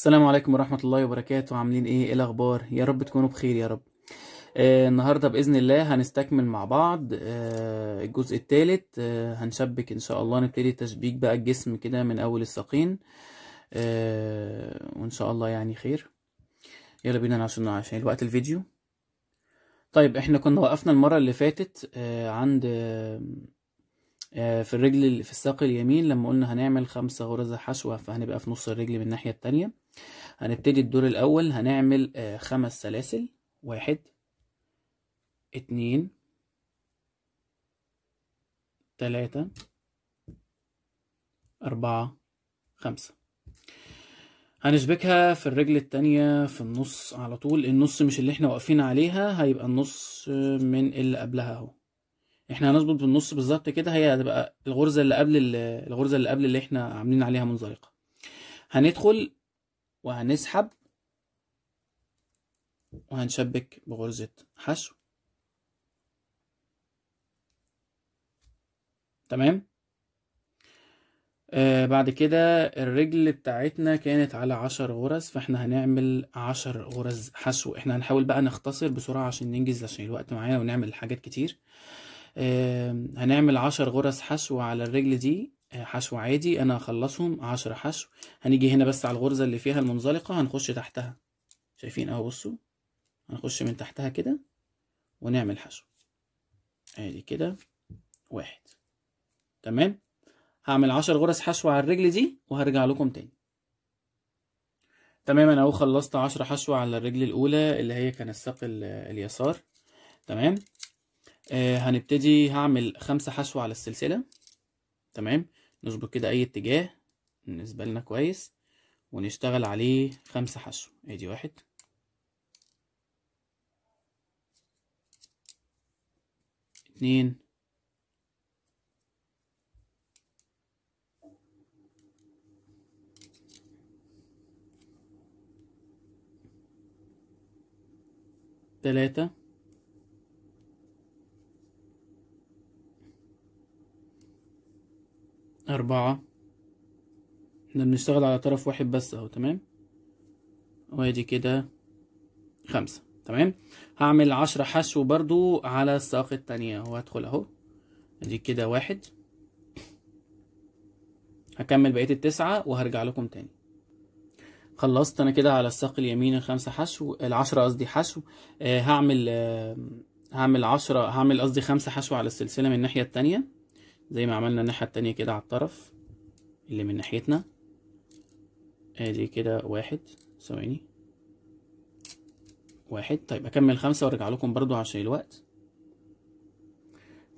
السلام عليكم ورحمة الله وبركاته عاملين ايه ايه الاخبار يا رب تكونوا بخير يا رب آه النهاردة بإذن الله هنستكمل مع بعض آه الجزء الثالث آه هنشبك إن شاء الله نبتدي تشبيك بقى الجسم كده من أول الساقين آه وإن شاء الله يعني خير يلا بينا عشان عشان يعني الوقت الفيديو طيب احنا كنا وقفنا المرة اللي فاتت آه عند آه في الرجل في الساق اليمين لما قلنا هنعمل خمسة غرز حشوة فهنبقى في نص الرجل من الناحية التانية هنبتدي الدور الأول هنعمل آه، خمس سلاسل واحد اتنين تلاتة أربعة خمسة هنشبكها في الرجل التانية في النص على طول النص مش اللي احنا واقفين عليها هيبقى النص آه، من اللي قبلها اهو احنا هنظبط بالنص بالظبط كده هي هتبقى الغرزة اللي قبل الغرزة اللي قبل اللي احنا عاملين عليها منزلقة هندخل وهنسحب وهنشبك بغرزة حشو تمام آه بعد كده الرجل بتاعتنا كانت على عشر غرز فاحنا هنعمل عشر غرز حشو احنا هنحاول بقى نختصر بسرعة عشان ننجز عشان الوقت معانا ونعمل حاجات كتير آه هنعمل عشر غرز حشو على الرجل دي آه، حشو عادي انا هخلصهم عشرة حشو هنيجي هنا بس على الغرزة اللي فيها المنزلقة هنخش تحتها شايفين اهو بصوا هنخش من تحتها كده ونعمل حشو ادي كده واحد تمام هعمل عشر غرز حشو على الرجل دي وهرجع لكم تاني تمام انا اهو خلصت عشر حشو على الرجل الاولى اللي هي كان الساق اليسار تمام آه هنبتدي هعمل خمسة حشو على السلسلة تمام نظبط كده اي اتجاه بالنسبة لنا كويس ونشتغل عليه خمسة حشو ادي واحد اتنين تلاتة أربعة احنا بنشتغل على طرف واحد بس اهو تمام وادي كده خمسة تمام هعمل عشرة حشو برضو على الساق التانية اهو هدخل اهو ادي كده واحد هكمل بقية التسعة وهرجع لكم تاني خلصت انا كده على الساق اليمين الخمسة حشو العشرة قصدي حشو آه هعمل آه هعمل عشرة هعمل قصدي خمسة حشو على السلسلة من الناحية التانية زي ما عملنا الناحية التانية كده على الطرف اللي من ناحيتنا ادي كده واحد ثواني واحد طيب اكمل خمسة وارجع لكم برضو عشان الوقت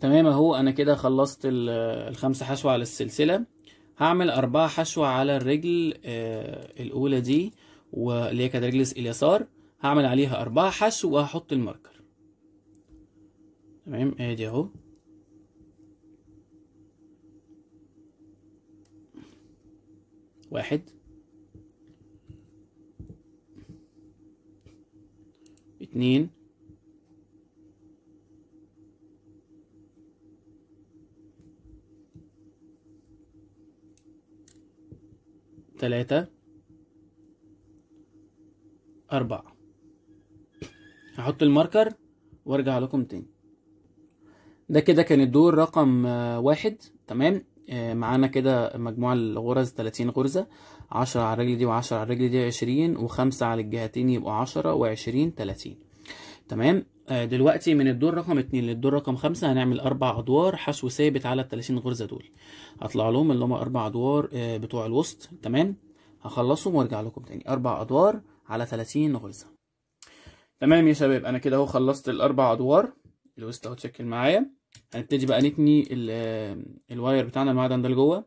تمام اهو انا كده خلصت الخمسة حشوة على السلسلة هعمل اربعة حشوة على الرجل آه الاولى دي واللي هي كانت رجل اليسار هعمل عليها اربعة حشو وهحط الماركر تمام ادي اهو واحد اتنين تلاتة أربعة هحط الماركر وارجع لكم تاني ده كده كان الدور رقم آه، واحد تمام آه، معانا كده مجموع الغرز 30 غرزة 10 على الرجل دي و10 على الرجل دي 20 و5 على الجهتين يبقوا 10 و20 30 تمام آه، دلوقتي من الدور رقم 2 للدور رقم 5 هنعمل اربع ادوار حشو ثابت على ال 30 غرزة دول هطلع لهم اللي هم اربع ادوار آه، بتوع الوسط تمام هخلصهم وارجع لكم تاني اربع ادوار على 30 غرزة تمام يا شباب انا كده اهو خلصت الاربع ادوار الوسط اهو تشكل معايا هنبتدي بقى نتني الواير بتاعنا المعدن ده لجوه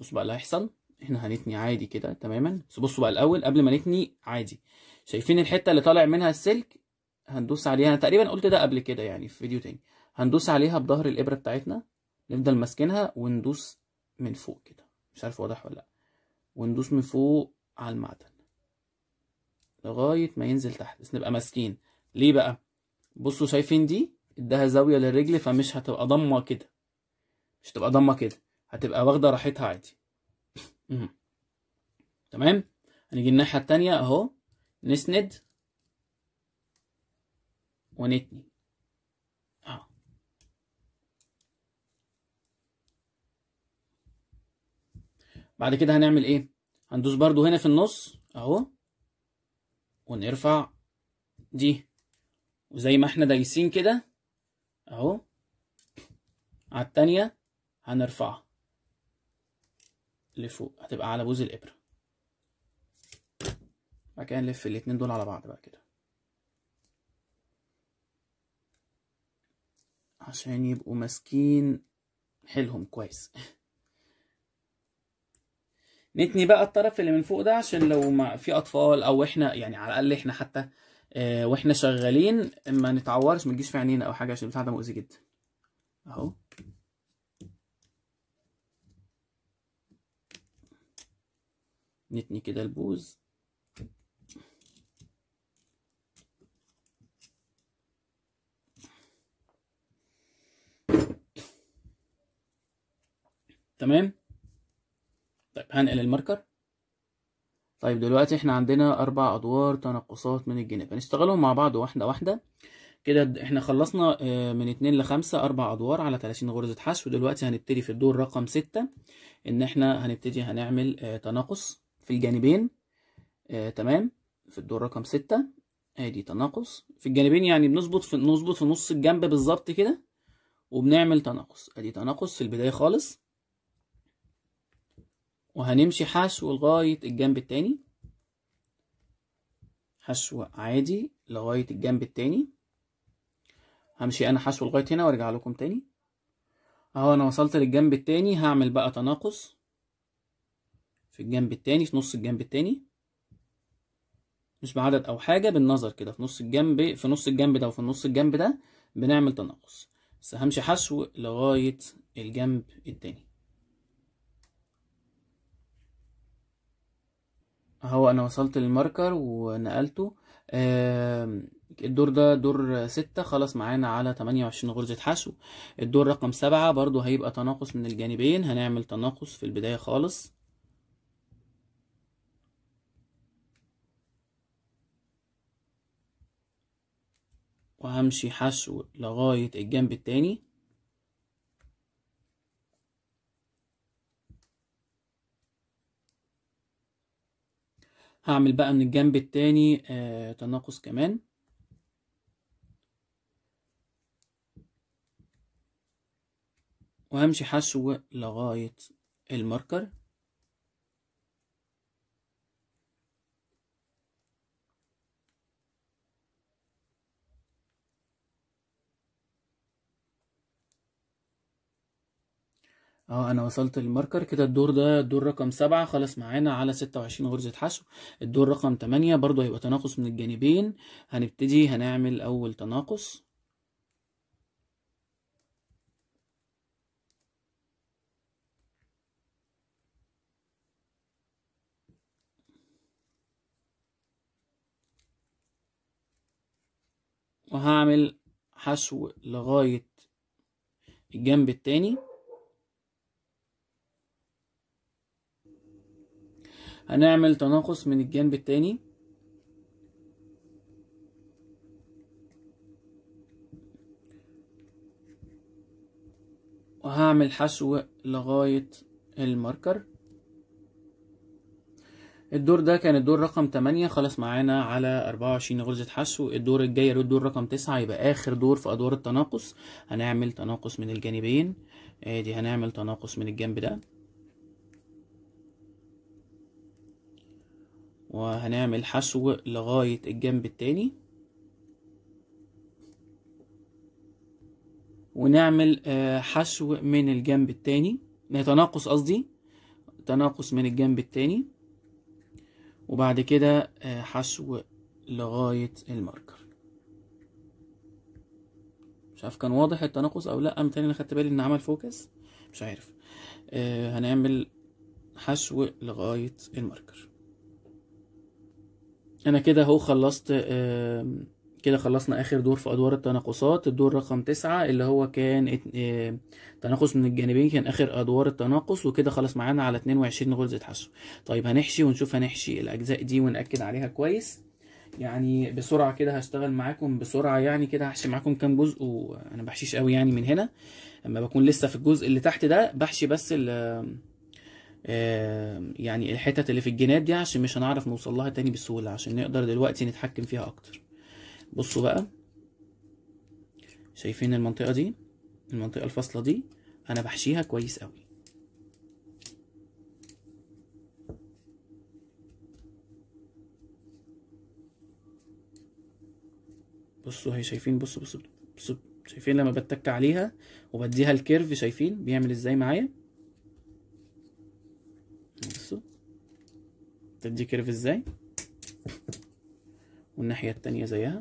بص بقى اللي هيحصل احنا هنتني عادي كده تماما بس بصوا بقى الاول قبل ما نتني عادي شايفين الحته اللي طالع منها السلك هندوس عليها انا تقريبا قلت ده قبل كده يعني في فيديو تاني هندوس عليها بظهر الابره بتاعتنا نفضل ماسكينها وندوس من فوق كده مش عارف واضح ولا لا وندوس من فوق على المعدن لغايه ما ينزل تحت بس نبقى ماسكين ليه بقى بصوا شايفين دي اداها زاويه للرجل فمش هتبقى ضمه كده مش هتبقى ضمه كده هتبقى واخده راحتها عادي تمام هنيجي الناحيه التانية اهو نسند ونتني آه. بعد كده هنعمل ايه هندوس برضو هنا في النص اهو ونرفع دي وزي ما احنا دايسين كده اهو على التانية هنرفعها لفوق هتبقى على بوز الابرة بعد كده نلف الاتنين دول على بعض بقى كده عشان يبقوا ماسكين حيلهم كويس نتني بقى الطرف اللي من فوق ده عشان لو ما في اطفال او احنا يعني على الاقل احنا حتى آه واحنا شغالين ما نتعورش ما تجيش في عينينا او حاجه عشان البتاع ده مؤذي جدا اهو نتني كده البوز تمام طيب هنقل الماركر طيب دلوقتي احنا عندنا اربع ادوار تنقصات من الجناب هنشتغلهم مع بعض واحده واحده كده احنا خلصنا آه، من اتنين لخمسة اربع ادوار على تلاتين غرزة حشو دلوقتي هنبتدي في الدور رقم ستة ان احنا هنبتدي هنعمل آه، تناقص في الجانبين آه تمام في الدور رقم ستة ادي تناقص في الجانبين يعني بنظبط في نظبط في نص الجنب بالظبط كده وبنعمل تناقص ادي تناقص في البداية خالص وهنمشي حشو لغاية الجنب التاني حشو عادي لغاية الجنب التاني همشي أنا حشو لغاية هنا وارجع لكم تاني اهو أنا وصلت للجنب التاني هعمل بقى تناقص في الجنب التاني في نص الجنب التاني مش بعدد أو حاجة بالنظر كده في نص الجنب في نص الجنب ده وفي نص الجنب ده بنعمل تناقص بس همشي حشو لغاية الجنب التاني هو انا وصلت للماركر ونقلته الدور ده دور ستة خلاص معانا على تمانية وعشرين غرزة حشو الدور رقم سبعة برضو هيبقى تناقص من الجانبين هنعمل تناقص في البداية خالص وهمشي حشو لغاية الجنب التاني هعمل بقى من الجنب التاني آه تناقص كمان وهمشي حشو لغاية الماركر اهو انا وصلت للماركر كده الدور ده الدور رقم سبعة خلص معانا على ستة وعشرين غرزة حشو الدور رقم تمانية برضو هيبقى تناقص من الجانبين هنبتدي هنعمل اول تناقص وهعمل حشو لغاية الجنب التاني هنعمل تناقص من الجانب التاني وهعمل حشو لغاية الماركر الدور ده كان الدور رقم 8 خلص معانا على 24 غرزة حشو الدور الجاي الدور رقم 9 يبقى آخر دور في أدوار التناقص هنعمل تناقص من الجانبين ادي آه، هنعمل تناقص من الجنب ده وهنعمل حشو لغاية الجنب التاني ونعمل آه، حشو من الجنب التاني آه، تناقص قصدي تناقص من الجنب التاني وبعد كده آه، حشو لغاية الماركر مش عارف كان واضح التناقص او لا تاني انا خدت بالي ان عمل فوكس مش عارف هنعمل حشو لغاية الماركر انا كده اهو خلصت كده خلصنا اخر دور في ادوار التناقصات الدور رقم تسعة اللي هو كان تناقص من الجانبين كان اخر ادوار التناقص وكده خلص معانا على 22 غرزة حشو طيب هنحشي ونشوف هنحشي الاجزاء دي ونأكد عليها كويس يعني بسرعة كده هشتغل معاكم بسرعة يعني كده هحشي معاكم كام جزء وانا بحشيش قوي يعني من هنا اما بكون لسه في الجزء اللي تحت ده بحشي بس ال يعني الحتت اللي في الجينات دي عشان مش هنعرف نوصل لها تاني بسهولة عشان نقدر دلوقتي نتحكم فيها أكتر بصوا بقى شايفين المنطقة دي المنطقة الفاصلة دي أنا بحشيها كويس أوي بصوا هي شايفين بصوا بصوا بصوا شايفين لما بتك عليها وبديها الكيرف شايفين بيعمل ازاي معايا تدي كيرف ازاي والناحية التانية زيها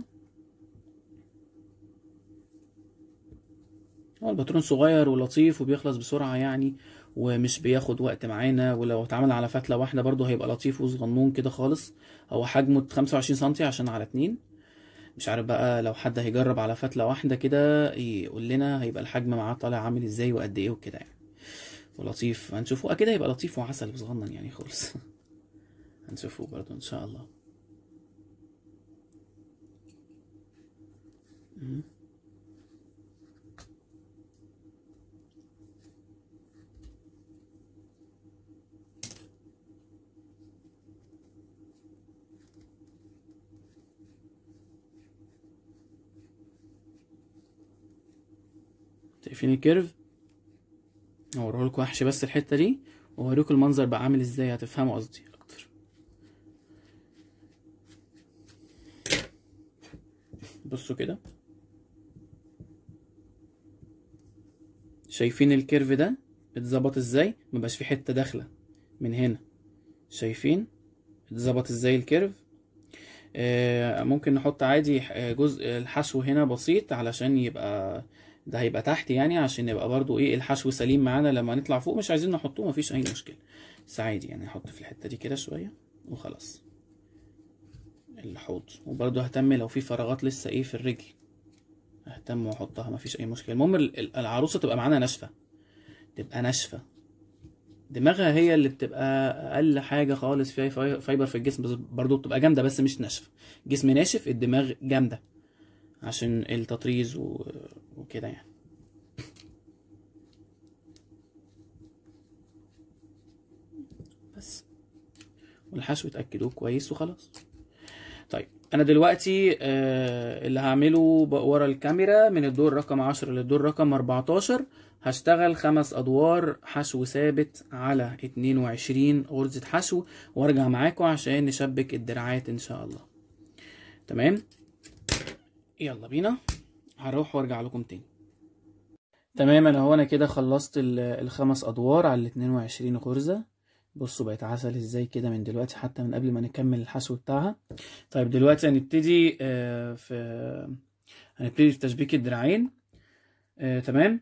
هو الباترون صغير ولطيف وبيخلص بسرعة يعني ومش بياخد وقت معانا ولو اتعمل على فتلة واحدة برضه هيبقى لطيف وصغنون كده خالص هو حجمه 25 سنتي عشان على اتنين مش عارف بقى لو حد هيجرب على فتلة واحدة كده يقول لنا هيبقى الحجم معاه طالع عامل ازاي وقد ايه وكده يعني ولطيف هنشوفه اكيد هيبقى لطيف وعسل وصغنن يعني خالص هنشوفه برضو ان شاء الله شايفين الكيرف هوريه لكم وحش بس الحته دي واوريكم المنظر بقى عامل ازاي هتفهموا قصدي بصوا كده شايفين الكيرف ده اتظبط ازاي مبقاش في حته داخله من هنا شايفين اتظبط ازاي الكيرف آه ممكن نحط عادي آه، جزء الحشو هنا بسيط علشان يبقى ده هيبقى تحت يعني عشان يبقى برضو ايه الحشو سليم معانا لما نطلع فوق مش عايزين نحطه مفيش اي مشكله بس عادي يعني نحط في الحته دي كده شويه وخلاص الحوض وبرده اهتم لو في فراغات لسه ايه في الرجل اهتم واحطها مفيش اي مشكله المهم العروسه تبقى معانا ناشفه تبقى ناشفه دماغها هي اللي بتبقى اقل حاجه خالص فيها فايبر في الجسم بس برضه بتبقى جامده بس مش ناشفه جسم ناشف الدماغ جامده عشان التطريز وكده يعني بس والحشو اتاكدوه كويس وخلاص انا دلوقتي آه، اللي هعمله ورا الكاميرا من الدور رقم عشرة للدور رقم اربعتاشر هشتغل خمس ادوار حشو ثابت على اتنين وعشرين غرزة حشو وارجع معاكم عشان نشبك الدراعات ان شاء الله تمام يلا بينا هروح وارجع لكم تاني تمام انا هو انا كده خلصت الخمس ادوار على الاتنين وعشرين غرزة بصوا بقت عسل ازاي كده من دلوقتي حتى من قبل ما نكمل الحشو بتاعها طيب دلوقتي هنبتدي آه، في هنبتدي في تشبيك الدراعين آه، تمام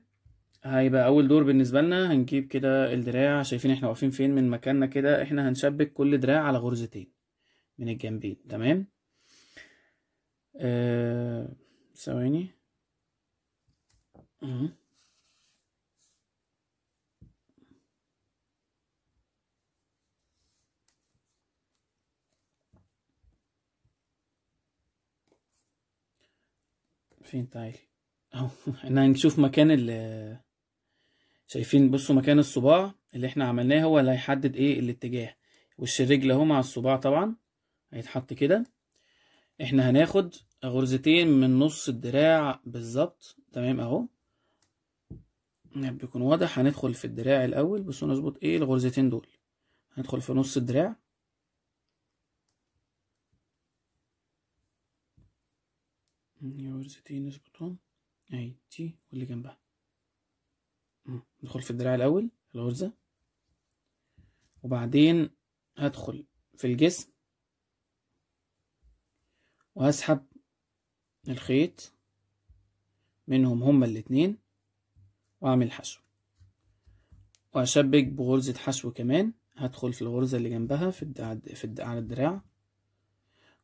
هيبقى اول دور بالنسبه لنا هنجيب كده الدراع شايفين احنا واقفين فين من مكاننا كده احنا هنشبك كل دراع على غرزتين من الجنبين تمام آه، ثواني أه... فين تعالي طيب. اهو احنا هنشوف مكان ال شايفين بصوا مكان الصباع اللي احنا عملناه هو اللي هيحدد ايه الاتجاه وش الرجل اهو مع الصباع طبعا هيتحط كده احنا هناخد غرزتين من نص الدراع بالظبط تمام اهو بيكون واضح هندخل في الدراع الاول بس نظبط ايه الغرزتين دول هندخل في نص الدراع ايه عاوزتي نظبطهم اهي دي واللي جنبها ندخل في الدراع الاول الغرزه وبعدين هدخل في الجسم وهسحب الخيط منهم هما الاتنين واعمل حشو وهشبك بغرزة حشو كمان هدخل في الغرزة اللي جنبها في, الد... في الد... على الدراع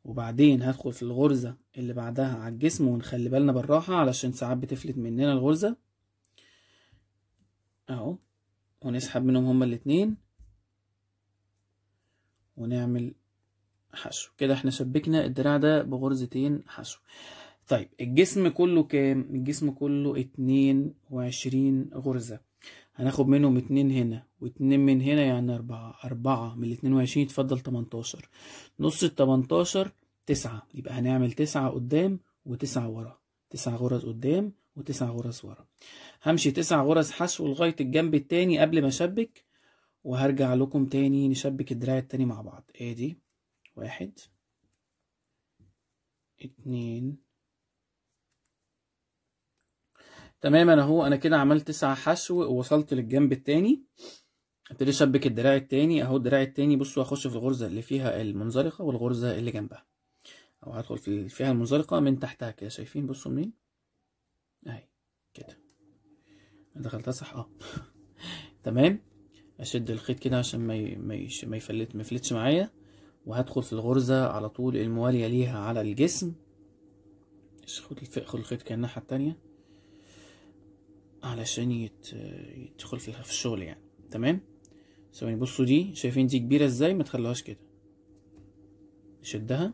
وبعدين هدخل في الغرزة اللي بعدها على الجسم ونخلي بالنا بالراحة علشان ساعات بتفلت مننا الغرزة اهو ونسحب منهم هما الاتنين ونعمل حشو كده احنا شبكنا الدراع ده بغرزتين حشو طيب الجسم كله كام الجسم كله اتنين وعشرين غرزة هناخد منهم اتنين هنا واتنين من هنا يعني اربعة اربعة من الاتنين وعشرين يتفضل تمنتاشر نص التمنتاشر تسعة يبقى هنعمل تسعة قدام وتسعة ورا تسع غرز قدام وتسع غرز ورا همشي تسع غرز حشو لغاية الجنب التاني قبل ما اشبك وهرجع لكم تاني نشبك الدراع التاني مع بعض ادي إيه واحد اتنين تمام انا اهو انا كده عملت تسعة حشو ووصلت للجنب التاني ابتدي اشبك الدراع التاني اهو الدراع التاني بصوا هخش في الغرزة اللي فيها المنزلقة والغرزة اللي جنبها او هدخل في فيها المنزلقة من تحتها كده شايفين بصوا منين اهي كده دخلتها صح اه تمام اشد الخيط كده عشان ما ما, يش... ما يفلت ما يفلتش معايا وهدخل في الغرزة على طول الموالية ليها على الجسم خد الخيط كده الناحية التانية علشان يت... يدخل في الشغل يعني تمام ثواني بصوا دي شايفين دي كبيرة ازاي ما تخلوهاش كده نشدها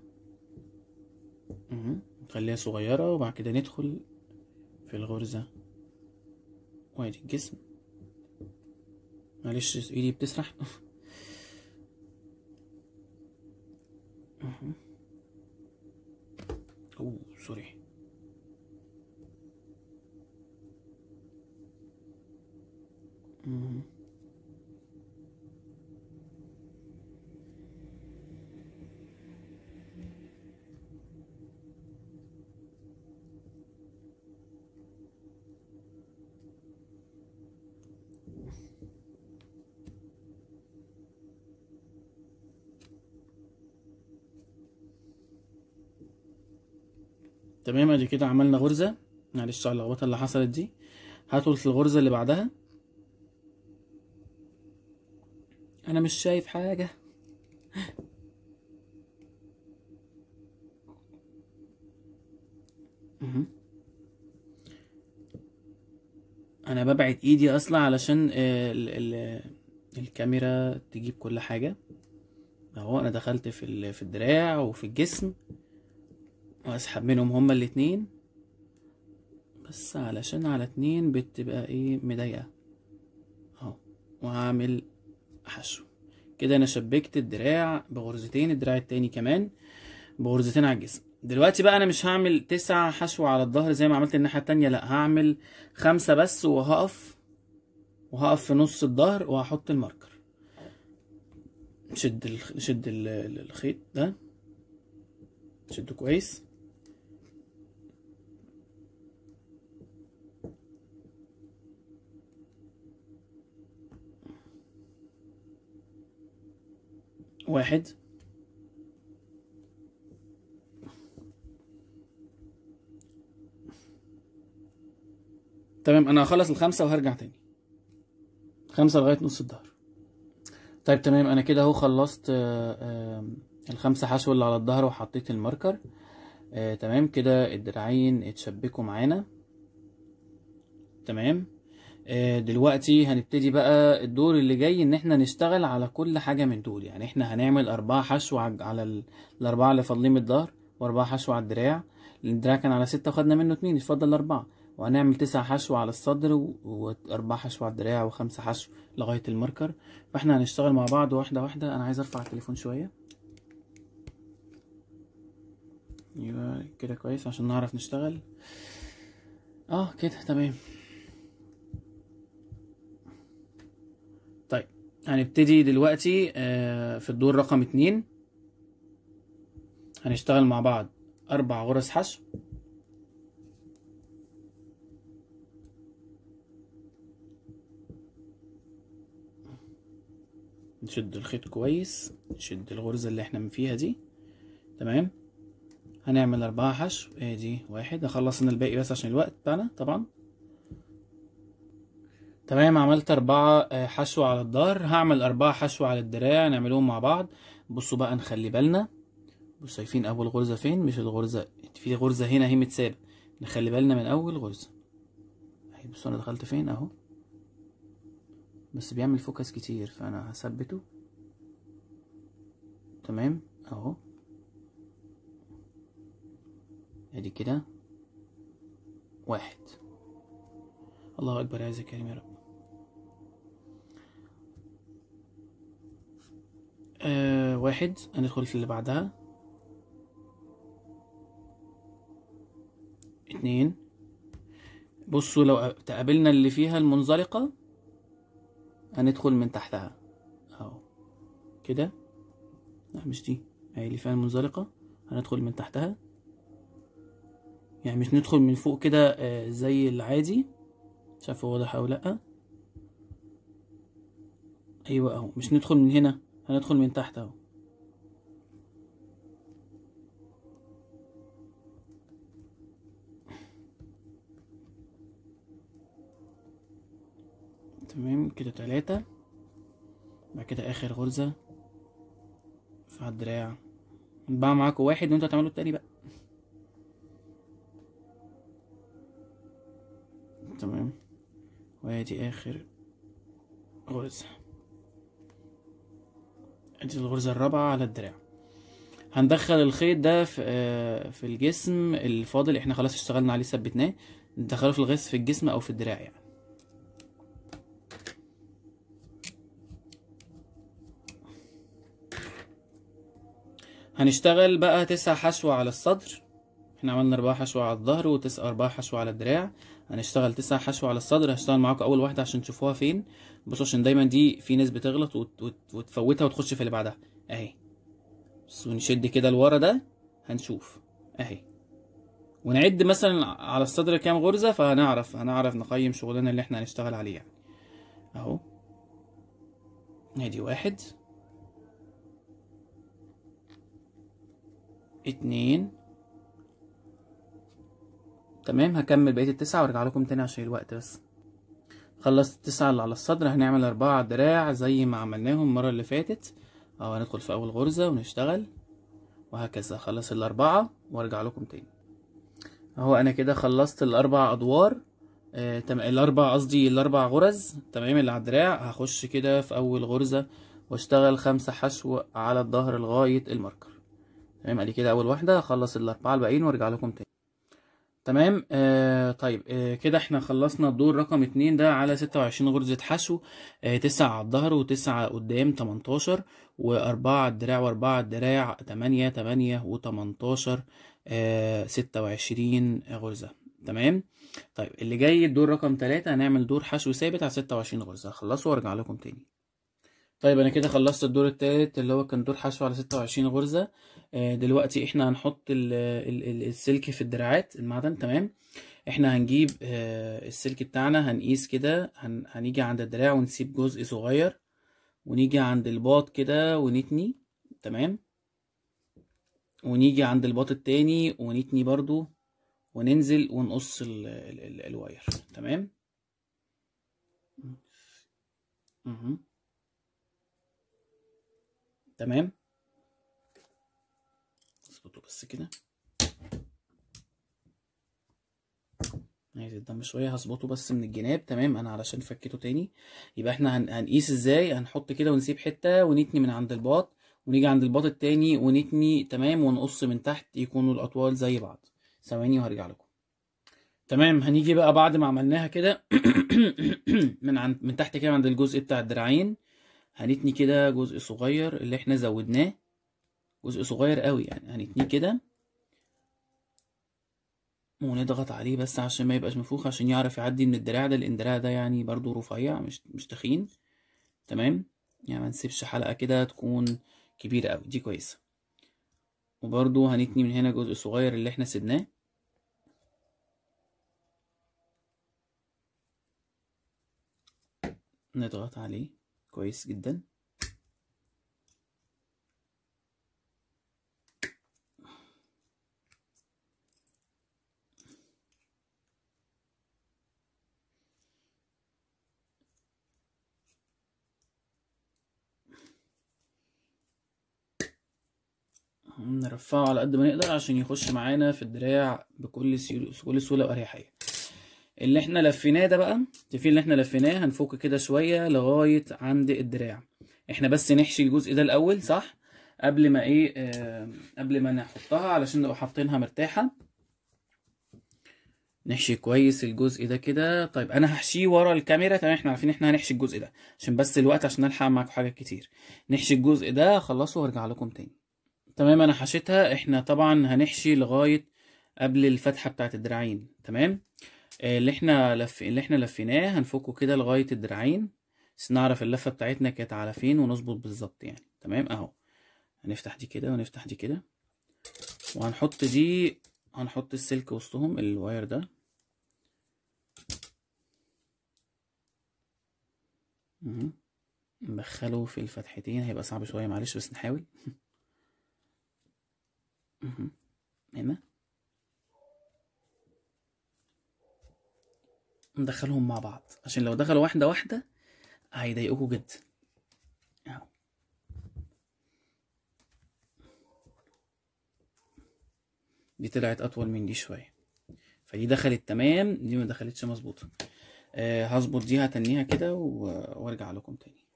نخليها صغيرة وبعد كده ندخل في الغرزة وادي الجسم معلش ايدي بتسرح اوه سوري تمام ادي كده عملنا غرزة معلش على اللخبطة اللي حصلت دي هتلت الغرزة اللي بعدها انا مش شايف حاجة انا ببعد ايدي اصلا علشان الـ الـ الكاميرا تجيب كل حاجة اهو انا دخلت في, في الدراع وفي الجسم واسحب منهم هما الاتنين بس علشان على اتنين بتبقى ايه مضايقة اهو وهعمل احشو كده انا شبكت الدراع بغرزتين الدراع التاني كمان بغرزتين على الجسم دلوقتي بقى انا مش هعمل تسعة حشو على الظهر زي ما عملت الناحية التانية لا هعمل خمسة بس وهقف وهقف في نص الظهر وهحط الماركر شد ال... شد الخيط ده شده كويس واحد تمام انا هخلص الخمسة وهرجع تاني خمسة لغاية نص الظهر طيب تمام انا كده اهو خلصت آه، الخمسة حشو اللي على الظهر وحطيت الماركر آه، تمام كده الدراعين اتشبكوا معانا تمام آه، دلوقتي هنبتدي بقى الدور اللي جاي ان احنا نشتغل على كل حاجة من دول يعني احنا هنعمل اربعة حشو على الاربعة اللي فاضلين من الظهر واربعة حشو على الدراع الدراع كان على ستة وخدنا منه اتنين اتفضل اربعة وهنعمل تسع حشو على الصدر واربعة حشو على الدراع وخمسة حشو لغاية الماركر فاحنا هنشتغل مع بعض واحدة واحدة انا عايز ارفع التليفون شوية ايوه كده كويس عشان نعرف نشتغل اه كده تمام هنبتدي دلوقتي آه، في الدور رقم اتنين هنشتغل مع بعض أربع غرز حشو نشد الخيط كويس نشد الغرزة اللي احنا فيها دي تمام هنعمل أربعة حشو ادي آه، واحد هخلص الباقي بس عشان الوقت بتاعنا طبعا تمام عملت أربعة آه، حشو على الظهر هعمل أربعة حشو على الدراع نعملهم مع بعض بصوا بقى نخلي بالنا بصوا شايفين أول غرزة فين مش الغرزة في غرزة هنا اهي متسابة نخلي بالنا من أول غرزة اهي بصوا أنا دخلت فين أهو بس بيعمل فوكس كتير فأنا هثبته تمام أهو ادي كده واحد الله اكبر يا الكريم يا رب آه، واحد هندخل في اللي بعدها اتنين بصوا لو تقابلنا اللي فيها المنزلقة هندخل من تحتها اهو كده لا مش دي هي اللي فيها المنزلقة هندخل من تحتها يعني مش ندخل من فوق كده آه زي العادي مش عارف واضح او لأ ايوه اهو مش ندخل من هنا هندخل من تحت اهو تمام كده تلاتة بعد كده اخر غرزة في الدراع بقى معاكوا واحد وانتوا هتعملوا التاني بقى تمام وادي اخر غرزة ادي الغرزة الرابعة على الدراع هندخل الخيط ده في, آه في الجسم الفاضل احنا خلاص اشتغلنا عليه ثبتناه ندخله في الغث في الجسم او في الدراع يعني هنشتغل بقى تسع حشو على الصدر احنا عملنا اربعة حشو على الظهر وتسعة اربعة حشو على الدراع هنشتغل تسعة حشو على الصدر هشتغل معاكم اول واحدة عشان تشوفوها فين بصوا عشان دايما دي في ناس بتغلط وت... وت... وتفوتها وتخش في اللي بعدها اهي بس ونشد كده لورا ده هنشوف اهي ونعد مثلا على الصدر كام غرزة فهنعرف هنعرف نقيم شغلنا اللي احنا هنشتغل عليه يعني اهو ادي واحد اتنين تمام هكمل بقية التسعة وارجع لكم تاني عشان الوقت بس خلصت التسعة اللي على الصدر هنعمل أربعة على الدراع زي ما عملناهم المرة اللي فاتت أو آه، هندخل في أول غرزة ونشتغل وهكذا خلص الأربعة وارجع لكم تاني أهو أنا كده خلصت الأربع أدوار آه تم... الأربع قصدي الأربع غرز تمام اللي على الدراع هخش كده في أول غرزة واشتغل خمسة حشو على الظهر لغاية الماركر تمام أدي كده أول واحدة هخلص الأربعة الباقيين وارجع لكم تاني تمام آه طيب آه كده احنا خلصنا الدور رقم اتنين ده على ستة وعشرين غرزة حشو آه تسعة على الظهر وتسعة قدام تمنتاشر وأربعة على الدراع وأربعة على الدراع تمانية تمانية وتمنتاشر آه ستة وعشرين غرزة تمام طيب اللي جاي الدور رقم تلاتة هنعمل دور حشو ثابت على ستة وعشرين غرزة هخلصه وارجع لكم تاني طيب انا كده خلصت الدور التالت اللي هو كان دور حشو على ستة وعشرين غرزة آه، دلوقتي احنا هنحط السلك في الدراعات المعدن تمام احنا هنجيب آه، السلك بتاعنا هنقيس كده هنيجي عند الدراع ونسيب جزء صغير ونيجي عند الباط كده ونتني تمام ونيجي عند الباط التاني ونتني برضو وننزل ونقص ال ال ال الواير تمام تمام بس كده عايز الدم شويه هظبطه بس من الجناب تمام انا علشان فكته تاني يبقى احنا هن... هنقيس ازاي هنحط كده ونسيب حته ونتني من عند الباط ونيجي عند الباط التاني ونتني تمام ونقص من تحت يكونوا الاطوال زي بعض ثواني وهرجع لكم تمام هنيجي بقى بعد ما عملناها كده من عند من تحت كده عند الجزء بتاع الدراعين هنتني كده جزء صغير اللي احنا زودناه جزء صغير قوي يعني هنتنيه يعني كده ونضغط عليه بس عشان ما يبقاش منفوخ عشان يعرف يعدي من الدراع ده لان الدراع ده يعني برضو رفيع مش مش تخين تمام يعني ما نسيبش حلقه كده تكون كبيره قوي دي كويسه وبرضو هنتني من هنا جزء صغير اللي احنا سيبناه نضغط عليه كويس جدا نرفعه على قد ما نقدر عشان يخش معانا في الدراع بكل سهولة سهوله واريحيه اللي احنا لفيناه ده بقى التفيل اللي احنا لفيناه هنفك كده شويه لغايه عند الدراع احنا بس نحشي الجزء ده الاول صح قبل ما ايه آه قبل ما نحطها علشان نبقى حاطينها مرتاحه نحشي كويس الجزء ده كده طيب انا هحشيه ورا الكاميرا تمام احنا عارفين احنا هنحشي الجزء ده عشان بس الوقت عشان نلحق معاكم حاجات كتير نحشي الجزء ده اخلصه وارجع لكم تاني تمام انا حشيتها احنا طبعا هنحشي لغايه قبل الفتحه بتاعه الدراعين تمام آه، اللي احنا لف اللي احنا لفيناه هنفكه كده لغايه الدراعين بس نعرف اللفه بتاعتنا كانت على فين ونظبط بالظبط يعني تمام اهو هنفتح دي كده ونفتح دي كده وهنحط دي هنحط السلك وسطهم الواير ده ندخله في الفتحتين هيبقى صعب شويه معلش بس نحاول هنا ندخلهم مع بعض عشان لو دخلوا واحدة واحدة هيضايقوكوا جدا اهو دي طلعت أطول من دي شوية فدي دخلت تمام دي ما دخلتش مظبوطة آه، هظبط دي هتنيها كده وارجع لكم تاني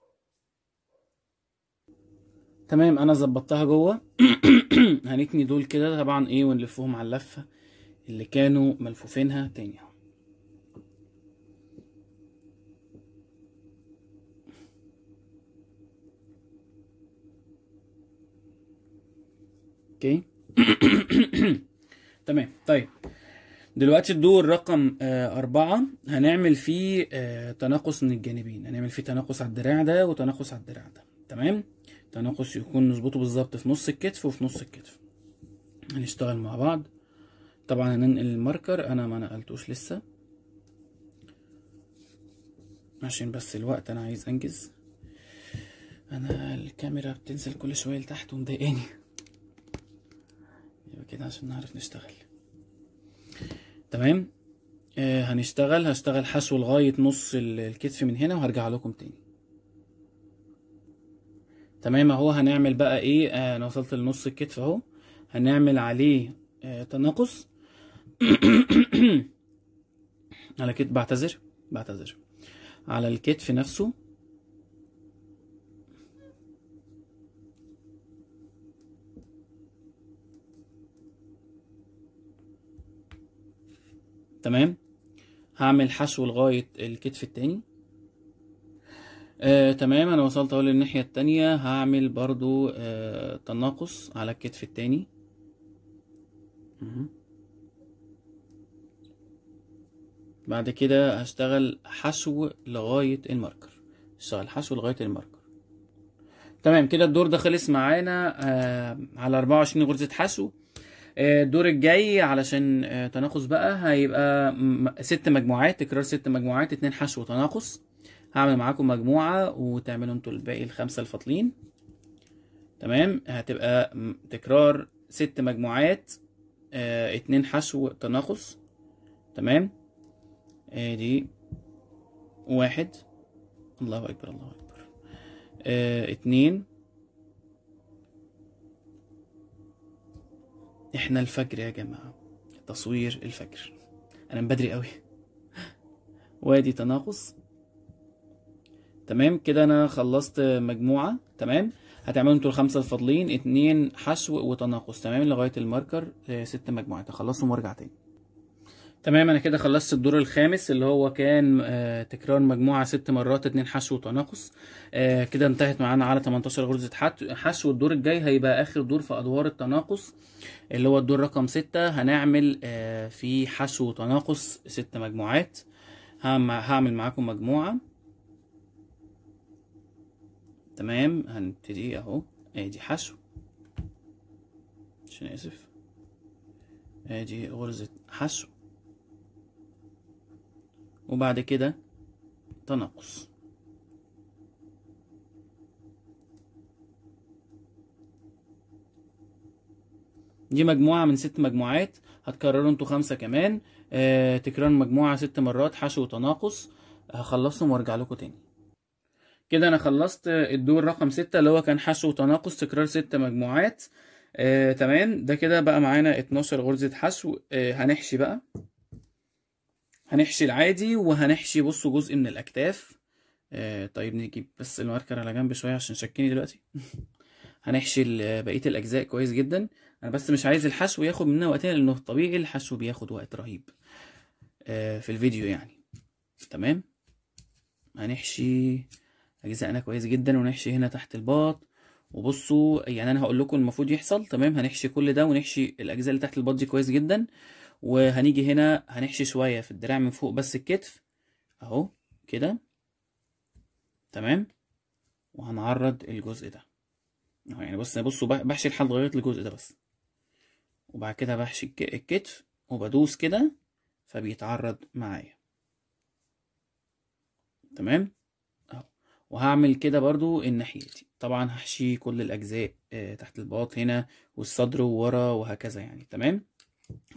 تمام انا ظبطتها جوه هنتني دول كده طبعا ايه ونلفهم على اللفه اللي كانوا ملفوفينها تاني اهو اوكي تمام طيب دلوقتي الدور رقم آه أربعة هنعمل فيه آه تناقص من الجانبين هنعمل فيه تناقص على الدراع ده وتناقص على الدراع ده تمام التناقص يكون نظبطه بالظبط في نص الكتف وفي نص الكتف هنشتغل مع بعض طبعا هننقل الماركر انا ما نقلتوش لسه عشان بس الوقت انا عايز انجز انا الكاميرا بتنزل كل شويه لتحت ومضايقاني يبقى كده عشان نعرف نشتغل تمام آه هنشتغل هشتغل حشو لغايه نص الكتف من هنا وهرجع لكم تاني تمام اهو هنعمل بقى ايه آه انا وصلت لنص الكتف اهو هنعمل عليه آه تناقص على كتف بعتذر بعتذر على الكتف نفسه تمام هعمل حشو لغايه الكتف التاني آه تمام انا وصلت اهو للناحية التانية هعمل برضو آه تناقص على الكتف التاني بعد كده هشتغل حشو لغاية الماركر اشتغل حشو لغاية الماركر تمام كده الدور ده خلص معانا آه على 24 غرزة حشو آه، الدور الجاي علشان آه، تناقص بقى هيبقى ست مجموعات تكرار ست مجموعات اتنين حشو وتناقص هعمل معاكم مجموعة وتعملوا انتوا الباقي الخمسة الفاضلين تمام هتبقى تكرار ست مجموعات اه اتنين حشو تناقص تمام ادي اه واحد الله اكبر الله اكبر اه اتنين احنا الفجر يا جماعة تصوير الفجر انا بدري قوي وادي تناقص تمام كده انا خلصت مجموعه تمام هتعملوا انتوا الخمسه الفاضلين اتنين حشو وتناقص تمام لغايه الماركر آه، ست مجموعات هخلصهم وارجع تاني تمام انا كده خلصت الدور الخامس اللي هو كان آه، تكرار مجموعه ست مرات اتنين حشو وتناقص آه، كده انتهت معانا على 18 غرزه حشو الدور الجاي هيبقى اخر دور في ادوار التناقص اللي هو الدور رقم ستة هنعمل فيه حشو وتناقص ست مجموعات هعمل معاكم مجموعه تمام هنبتدي اهو ادي حشو عشان اسف ادي غرزة حشو وبعد كده تناقص دي مجموعة من ست مجموعات هتكرروا انتوا خمسة كمان آه تكرار مجموعة ست مرات حشو وتناقص هخلصهم وارجع لكم تاني كده انا خلصت الدور رقم ستة اللي هو كان حشو وتناقص تكرار ست مجموعات آه، تمام ده كده بقى معانا 12 غرزة حشو آه، هنحشي بقى هنحشي العادي وهنحشي بصوا جزء من الاكتاف آه، طيب نجيب بس الماركر على جنب شوية عشان شكيني دلوقتي هنحشي بقية الاجزاء كويس جدا انا بس مش عايز الحشو ياخد مننا وقتنا لانه طبيعي الحشو بياخد وقت رهيب آه، في الفيديو يعني تمام هنحشي اجزائنا كويس جدا ونحشي هنا تحت الباط وبصوا يعني انا هقول لكم المفروض يحصل تمام هنحشي كل ده ونحشي الاجزاء اللي تحت الباط دي كويس جدا وهنيجي هنا هنحشي شويه في الدراع من فوق بس الكتف اهو كده تمام وهنعرض الجزء ده اهو يعني بص بصوا بحشي لحد لغايه الجزء ده بس وبعد كده بحشي الكتف وبدوس كده فبيتعرض معايا تمام وهعمل كده برضو الناحيتي طبعا هحشي كل الاجزاء آه، تحت الباط هنا والصدر وورا وهكذا يعني تمام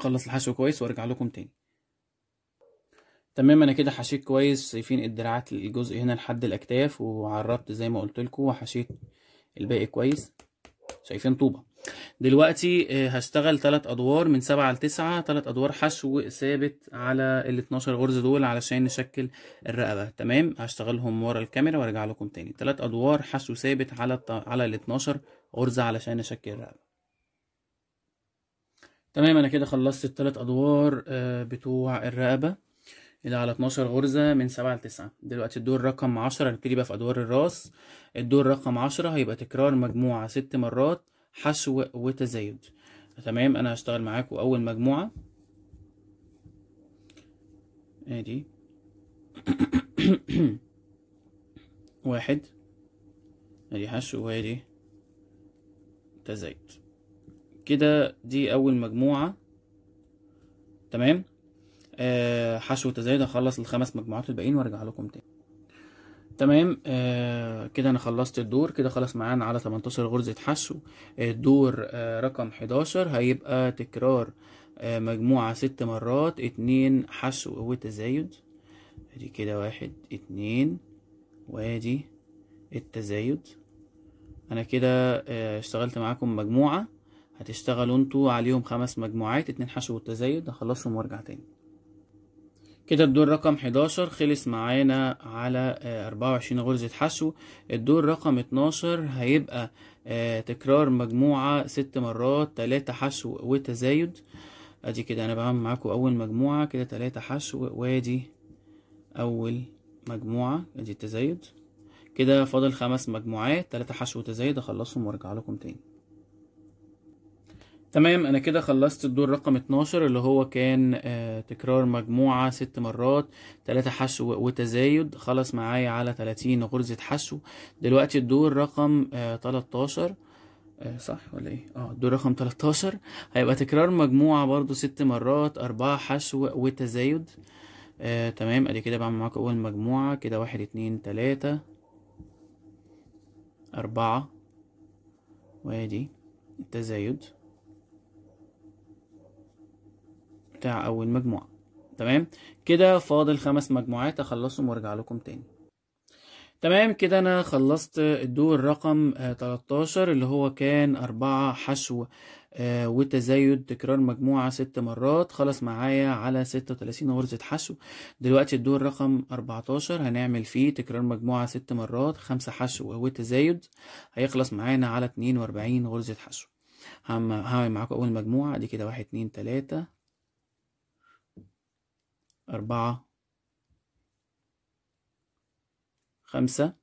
اخلص الحشو كويس وارجع لكم تاني تمام انا كده حشيت كويس شايفين الدراعات الجزء هنا لحد الاكتاف وعربت زي ما قلت لكم وحشيت الباقي كويس شايفين طوبه دلوقتي آه، هشتغل تلات ادوار من سبعة لتسعة تلات ادوار حشو ثابت على ال 12 غرز دول علشان نشكل الرقبة تمام هشتغلهم ورا الكاميرا وارجع لكم تاني تلات ادوار حشو ثابت على على ال 12 غرزة علشان نشكل الرقبة تمام انا كده خلصت التلات ادوار آه، بتوع الرقبة اللي على 12 غرزة من 7 ل 9 دلوقتي الدور رقم 10 هنبتدي بقى في أدوار الراس الدور رقم 10 هيبقى تكرار مجموعة 6 مرات حشو وتزايد تمام انا هشتغل معاكم اول مجموعه ادي واحد ادي حشو وادي تزايد كده دي اول مجموعه تمام آه حشو وتزايد هخلص الخمس مجموعات الباقيين وارجع لكم تاني تمام آه كده انا خلصت الدور كده خلاص معانا على 18 غرزة حشو الدور آه رقم 11 هيبقى تكرار آه مجموعة ست مرات اتنين حشو وتزايد ادي كده واحد اتنين وادي التزايد انا كده آه اشتغلت معاكم مجموعة هتشتغلوا انتوا عليهم خمس مجموعات اتنين حشو وتزايد هخلصهم وارجع تاني كده الدور رقم 11 خلص معانا على 24 آه، غرزة حشو الدور رقم 12 هيبقى آه، تكرار مجموعة ست مرات تلاتة حشو وتزايد ادي كده انا بعمل معاكم اول مجموعة كده تلاتة حشو وادي اول مجموعة ادي التزايد كده فاضل خمس مجموعات تلاتة حشو وتزايد اخلصهم وارجع لكم تاني تمام انا كده خلصت الدور رقم 12 اللي هو كان آه، تكرار مجموعة ست مرات تلاتة حشو وتزايد خلص معايا على 30 غرزة حشو دلوقتي الدور رقم آه 13 آه، صح ولا ايه اه الدور رقم 13 هيبقى تكرار مجموعة برضو ست مرات اربعة حشو وتزايد آه تمام ادي كده بعمل معاكم اول مجموعة كده واحد اتنين تلاتة اربعة وادي التزايد بتاع اول مجموعه تمام كده فاضل خمس مجموعات اخلصهم وارجع لكم تاني تمام كده انا خلصت الدور رقم 13 آه، اللي هو كان أربعة حشو آه، وتزايد تكرار مجموعة ست مرات خلص معايا على ستة وتلاتين غرزة حشو دلوقتي الدور رقم أربعتاشر هنعمل فيه تكرار مجموعة ست مرات خمسة حشو وتزايد هيخلص معانا على اتنين وأربعين غرزة حشو هعمل معاكم أول مجموعة دي كده واحد اتنين تلاتة أربعة خمسة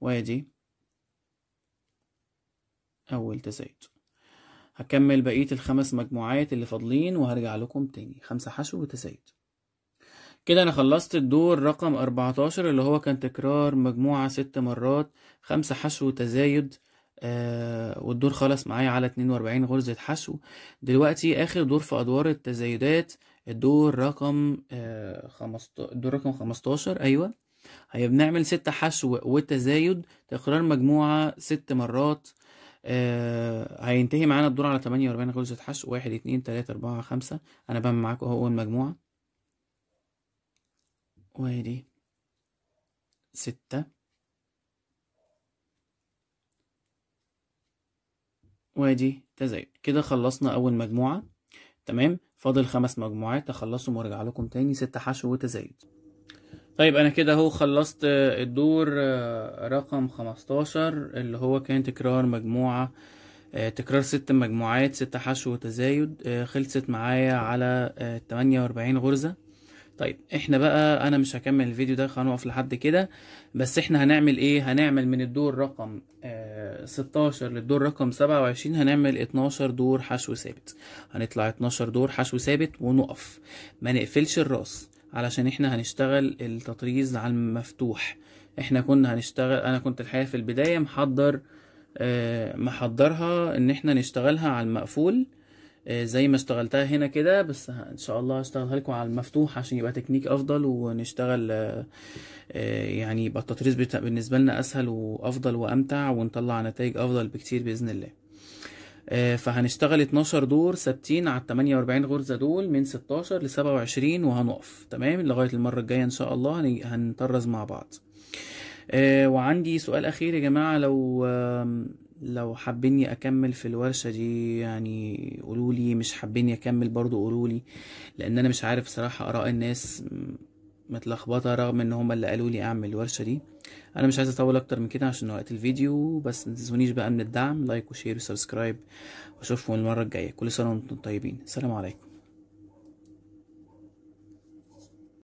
وادي أول تزايد هكمل بقية الخمس مجموعات اللي فاضلين وهرجع لكم تاني خمسة حشو وتزايد كده أنا خلصت الدور رقم أربعتاشر اللي هو كان تكرار مجموعة ست مرات خمسة حشو وتزايد آه والدور خلص معايا على اتنين واربعين غرزة حشو دلوقتي آخر دور في أدوار التزايدات الدور رقم آه، خمستاشر الدور رقم خمستاشر ايوه هي بنعمل ست حشو وتزايد تكرار مجموعة ست مرات آه، هينتهي معانا الدور على تمانية وأربعين غرزة حشو واحد اتنين تلاتة اربعة خمسة انا بعمل معاكم اهو اول مجموعة وادي ستة وادي تزايد كده خلصنا اول مجموعة تمام فاضل خمس مجموعات اخلصهم وارجع لكم تاني ست حشو وتزايد طيب انا كده اهو خلصت الدور آه، رقم 15 اللي هو كان تكرار مجموعة آه، تكرار ست مجموعات ست حشو وتزايد آه، خلصت معايا على 48 غرزة طيب احنا بقى انا مش هكمل الفيديو ده هنقف لحد كده بس احنا هنعمل ايه هنعمل من الدور رقم آه 16 للدور رقم 27 هنعمل 12 دور حشو ثابت هنطلع 12 دور حشو ثابت ونقف ما نقفلش الراس علشان احنا هنشتغل التطريز على المفتوح احنا كنا هنشتغل انا كنت الحقيقه في البدايه محضر آه محضرها ان احنا نشتغلها على المقفول آه، زي ما اشتغلتها هنا كده بس ان شاء الله هشتغلها لكم على المفتوح عشان يبقى تكنيك افضل ونشتغل آه، آه، يعني يبقى التطريز بالنسبه لنا اسهل وافضل وامتع ونطلع نتائج افضل بكتير باذن الله فهنشتغل 12 دور ثابتين على 48 غرزه دول من 16 ل 27 وهنقف تمام لغايه المره الجايه ان شاء الله هنطرز مع بعض وعندي سؤال اخير يا جماعه لو لو حابيني اكمل في الورشة دي يعني قولولي مش حابيني اكمل برضو قولولي لان انا مش عارف صراحة اراء الناس متلخبطة رغم ان هما اللي قالولي اعمل الورشة دي انا مش عايز اطول اكتر من كده عشان وقت الفيديو بس متنسونيش بقى من الدعم لايك وشير وسبسكرايب واشوفكم المرة الجاية كل سنة وانتم طيبين سلام عليكم